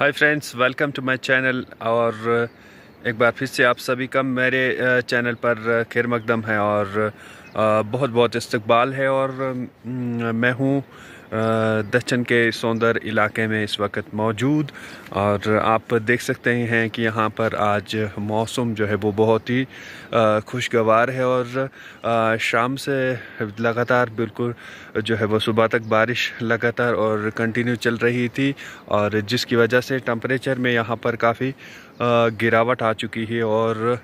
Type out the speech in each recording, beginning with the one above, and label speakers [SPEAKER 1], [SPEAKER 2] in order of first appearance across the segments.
[SPEAKER 1] hi friends welcome to my channel और uh, एक बार फिर से आप सभी का मेरे चैनल uh, पर uh, खैर मकदम है और बहुत बहुत इस्तकबाल है और um, मैं हूँ दक्षण के सौंदर इलाके में इस वक्त मौजूद और आप देख सकते हैं कि यहाँ पर आज मौसम जो है वो बहुत ही खुशगवार है और शाम से लगातार बिल्कुल जो है वो सुबह तक बारिश लगातार और कंटिन्यू चल रही थी और जिसकी वजह से टम्परेचर में यहाँ पर काफ़ी गिरावट आ चुकी है और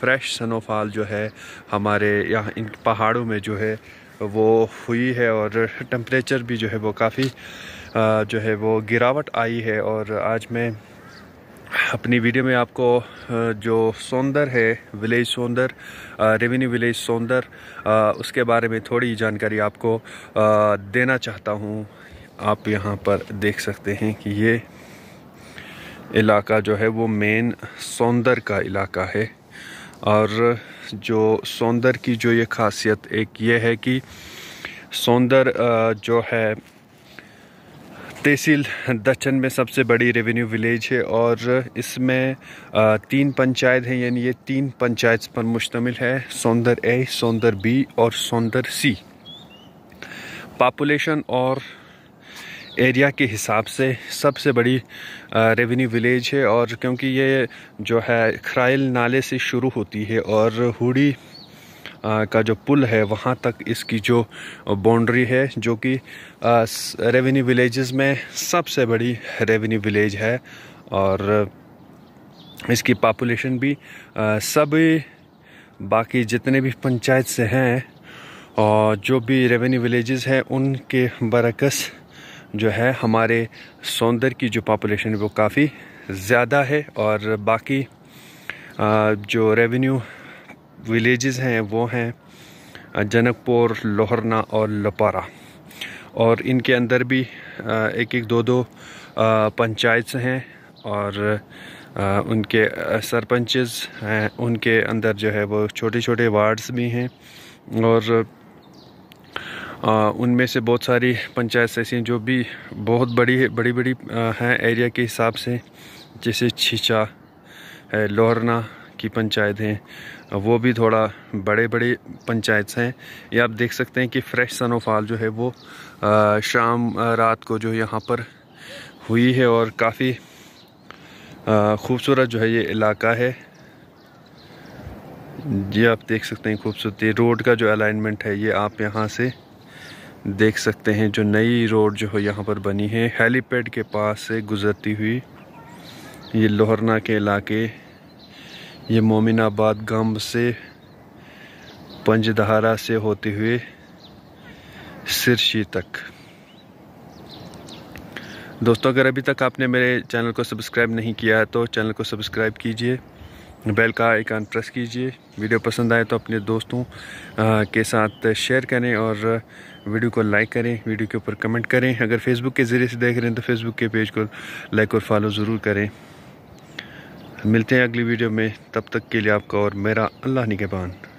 [SPEAKER 1] फ्रेश सनोफॉल जो है हमारे यहाँ इन पहाड़ों में जो है वो हुई है और टम्परेचर भी जो है वो काफ़ी जो है वो गिरावट आई है और आज मैं अपनी वीडियो में आपको जो सौंदर है village Saundar revenue village Saundar उसके बारे में थोड़ी जानकारी आपको देना चाहता हूँ आप यहाँ पर देख सकते हैं कि ये इलाका जो है वो मेन सौंदर का इलाका है और जो सौंदर की जो ये खासियत एक ये है कि सौंदर जो है तहसील दचन में सबसे बड़ी रेवेन्यू विलेज है और इसमें तीन पंचायत हैं यानी ये तीन पंचायत पर मुश्तमिल है सौंदर ए सौंदर बी और सौंदर सी पापुलेशन और एरिया के हिसाब से सबसे बड़ी रेवेन्यू विलेज है और क्योंकि ये जो है खराइल नाले से शुरू होती है और हुडी का जो पुल है वहाँ तक इसकी जो बाउंड्री है जो कि रेवेन्यू विलेजेस में सबसे बड़ी रेवेन्यू विलेज है और इसकी पापुलेशन भी सभी बाकी जितने भी पंचायत से हैं और जो भी रेवेन्यू विलेजेस हैं उनके बरकस जो है हमारे सौंदर की जो पॉपुलेशन वो काफ़ी ज़्यादा है और बाकी जो रेवेन्यू विलेजेस हैं वो हैं जनकपुर लोहरना और लपारा और इनके अंदर भी एक एक दो दो पंचायत हैं और उनके सरपंचेस हैं उनके अंदर जो है वो छोटे छोटे वार्ड्स भी हैं और उनमें से बहुत सारी पंचायत ऐसी हैं जो भी बहुत बड़ी है बड़ी बड़ी हैं एरिया के हिसाब से जैसे छिछा है लोहरना की पंचायत हैं वो भी थोड़ा बड़े बड़े पंचायत हैं ये आप देख सकते हैं कि फ्रेश सनोफॉल जो है वो शाम रात को जो यहाँ पर हुई है और काफ़ी खूबसूरत जो है ये इलाका है जी आप देख सकते हैं खूबसूरती रोड का जो अलाइनमेंट है ये आप यहाँ से देख सकते हैं जो नई रोड जो है यहाँ पर बनी है हेलीपैड के पास से गुज़रती हुई ये लोहरना के इलाके ये मोमिनाबाद गम्ब से पंजदहारा से होते हुए सिरशी तक दोस्तों अगर अभी तक आपने मेरे चैनल को सब्सक्राइब नहीं किया है तो चैनल को सब्सक्राइब कीजिए बेल का आइकान प्रेस कीजिए वीडियो पसंद आए तो अपने दोस्तों के साथ शेयर करें और वीडियो को लाइक करें वीडियो के ऊपर कमेंट करें अगर फेसबुक के ज़रिए से देख रहे हैं तो फेसबुक के पेज को लाइक और फॉलो ज़रूर करें मिलते हैं अगली वीडियो में तब तक के लिए आपका और मेरा अल्लाह निगेबान